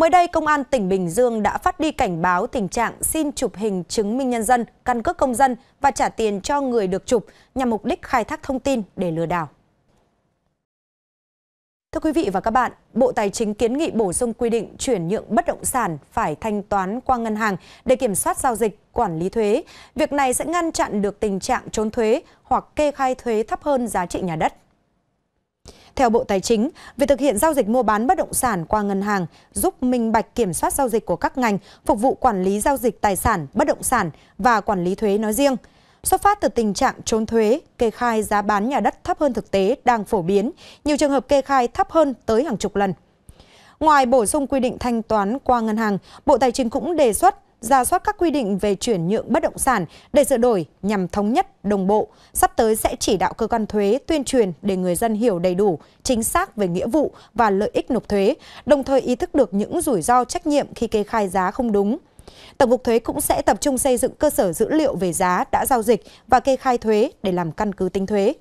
Mới đây, Công an tỉnh Bình Dương đã phát đi cảnh báo tình trạng xin chụp hình chứng minh nhân dân, căn cước công dân và trả tiền cho người được chụp nhằm mục đích khai thác thông tin để lừa đảo. Thưa quý vị và các bạn, Bộ Tài chính kiến nghị bổ sung quy định chuyển nhượng bất động sản phải thanh toán qua ngân hàng để kiểm soát giao dịch, quản lý thuế. Việc này sẽ ngăn chặn được tình trạng trốn thuế hoặc kê khai thuế thấp hơn giá trị nhà đất. Theo Bộ Tài chính, việc thực hiện giao dịch mua bán bất động sản qua ngân hàng giúp minh bạch kiểm soát giao dịch của các ngành, phục vụ quản lý giao dịch tài sản, bất động sản và quản lý thuế nói riêng. Xuất phát từ tình trạng trốn thuế, kê khai giá bán nhà đất thấp hơn thực tế đang phổ biến, nhiều trường hợp kê khai thấp hơn tới hàng chục lần. Ngoài bổ sung quy định thanh toán qua ngân hàng, Bộ Tài chính cũng đề xuất ra soát các quy định về chuyển nhượng bất động sản để sửa đổi nhằm thống nhất, đồng bộ. Sắp tới sẽ chỉ đạo cơ quan thuế tuyên truyền để người dân hiểu đầy đủ, chính xác về nghĩa vụ và lợi ích nộp thuế, đồng thời ý thức được những rủi ro trách nhiệm khi kê khai giá không đúng. Tổng cục thuế cũng sẽ tập trung xây dựng cơ sở dữ liệu về giá đã giao dịch và kê khai thuế để làm căn cứ tính thuế.